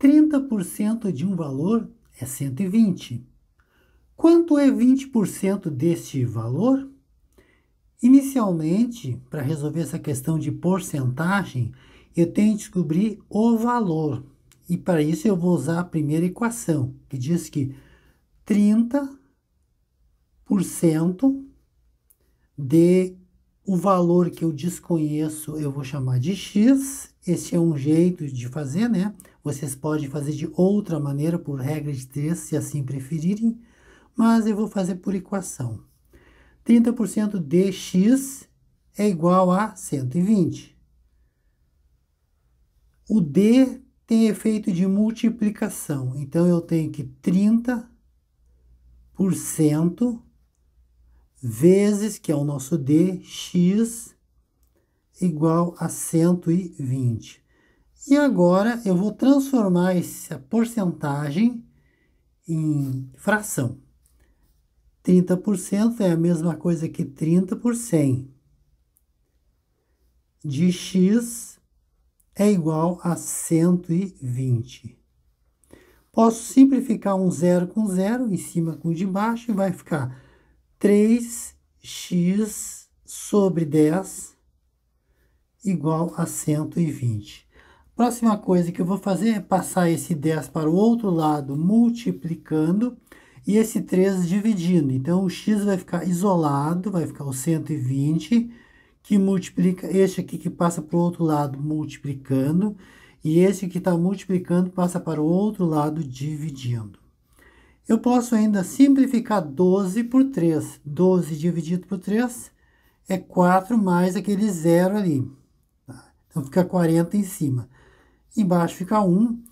30% de um valor é 120. Quanto é 20% deste valor? Inicialmente, para resolver essa questão de porcentagem, eu tenho que descobrir o valor. E para isso eu vou usar a primeira equação, que diz que 30% de o valor que eu desconheço, eu vou chamar de x. Esse é um jeito de fazer, né? Vocês podem fazer de outra maneira, por regra de três, se assim preferirem, mas eu vou fazer por equação. 30% de x é igual a 120. O d tem efeito de multiplicação, então eu tenho que 30% vezes, que é o nosso d, x igual a 120. E agora eu vou transformar essa porcentagem em fração. 30% é a mesma coisa que 30 por 100. De x é igual a 120. Posso simplificar um zero com zero, em cima com de baixo, e vai ficar 3x sobre 10 igual a 120. Próxima coisa que eu vou fazer é passar esse 10 para o outro lado multiplicando e esse 3 dividindo. Então, o x vai ficar isolado, vai ficar o 120, que multiplica este aqui que passa para o outro lado multiplicando e esse que está multiplicando passa para o outro lado dividindo. Eu posso ainda simplificar 12 por 3. 12 dividido por 3 é 4 mais aquele zero ali. Tá? Então, fica 40 em cima embaixo fica 1,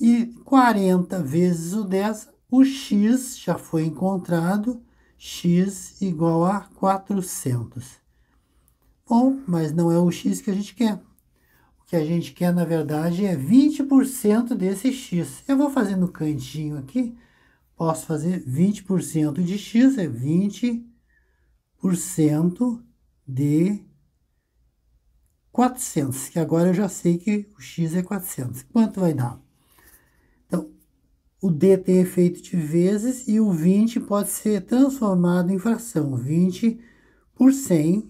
e 40 vezes o 10, o x já foi encontrado, x igual a 400. Bom, mas não é o x que a gente quer. O que a gente quer, na verdade, é 20% desse x. Eu vou fazer no cantinho aqui, posso fazer 20% de x, é 20% de 400, que agora eu já sei que o x é 400. Quanto vai dar? Então, o D tem efeito de vezes e o 20 pode ser transformado em fração. 20 por 100,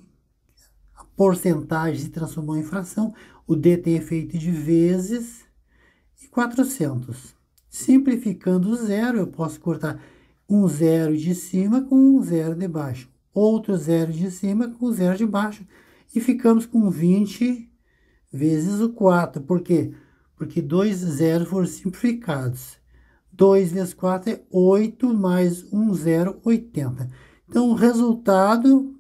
a porcentagem se transformou em fração. O D tem efeito de vezes e 400. Simplificando o zero, eu posso cortar um zero de cima com um zero de baixo. Outro zero de cima com um zero de baixo e ficamos com 20 vezes o 4. Por quê? Porque dois zeros foram simplificados. 2 vezes 4 é 8 mais 1 zero, 80. Então, o resultado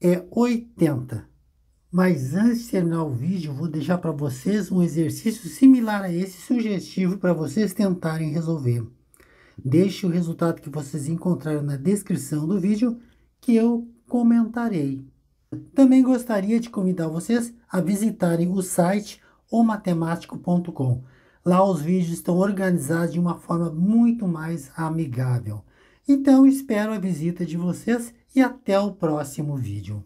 é 80. Mas antes de terminar o vídeo, eu vou deixar para vocês um exercício similar a esse, sugestivo, para vocês tentarem resolver. Deixe o resultado que vocês encontraram na descrição do vídeo, que eu comentarei. Também gostaria de convidar vocês a visitarem o site omatemático.com. Lá os vídeos estão organizados de uma forma muito mais amigável. Então espero a visita de vocês e até o próximo vídeo.